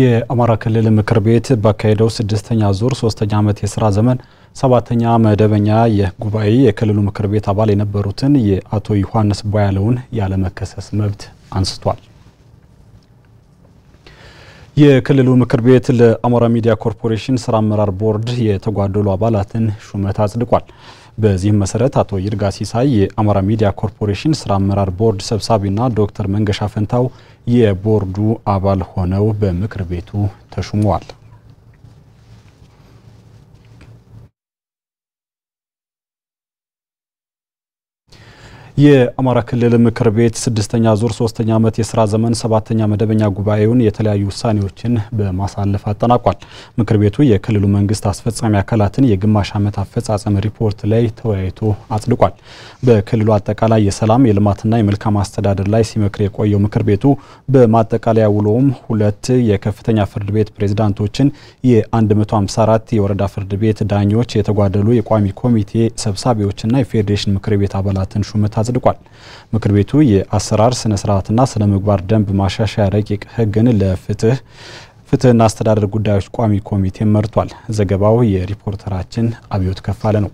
የአማራ ክልል ምክር ቤት ባካሄደው ስድስተኛ ዙር ሶስተኛ ዓመት የስራ ዘመን ሰባተኛ መደበኛ የጉባኤ የክልሉ ምክር ቤት አባል የነበሩትን የአቶ ዮሐንስ ቧያለውን ያለመከሰስ መብት አንስቷል። የክልሉ ምክር ቤት ለአማራ ሚዲያ ኮርፖሬሽን ስራ አመራር ቦርድ የተጓደሉ አባላትን ሹመት አጽድቋል። በዚህም መሰረት አቶ ይርጋ ሲሳይ የአማራ ሚዲያ ኮርፖሬሽን ስራ አመራር ቦርድ ሰብሳቢና ዶክተር መንገሻ ፈንታው የቦርዱ አባል ሆነው በምክር ቤቱ ተሹመዋል። የአማራ ክልል ምክር ቤት ስድስተኛ ዙር ሶስተኛ ዓመት የስራ ዘመን ሰባተኛ መደበኛ ጉባኤውን የተለያዩ ውሳኔዎችን በማሳለፍ አጠናቋል። ምክር ቤቱ የክልሉ መንግስት አስፈጻሚ አካላትን የግማሽ ዓመት አፈጻጸም ሪፖርት ላይ ተወያይቶ አጽድቋል። በክልሉ አጠቃላይ የሰላም የልማትና የመልካም አስተዳደር ላይ ሲመክር የቆየው ምክር ቤቱ በማጠቃለያ ውሎም ሁለት የከፍተኛ ፍርድ ቤት ፕሬዝዳንቶችን፣ የ154 የወረዳ ፍርድ ቤት ዳኞች፣ የተጓደሉ የቋሚ ኮሚቴ ሰብሳቢዎችና የፌዴሬሽን ምክር ቤት አባላትን ሹመት አጽድቋል። ምክር ቤቱ የአሰራር ስነ ስርዓትና ስነ ምግባር ደንብ ማሻሻያ ረቂቅ ህግን ለፍትህ ፍትህና አስተዳደር ጉዳዮች ቋሚ ኮሚቴ መርቷል። ዘገባው የሪፖርተራችን አብዮት ከፋለ ነው።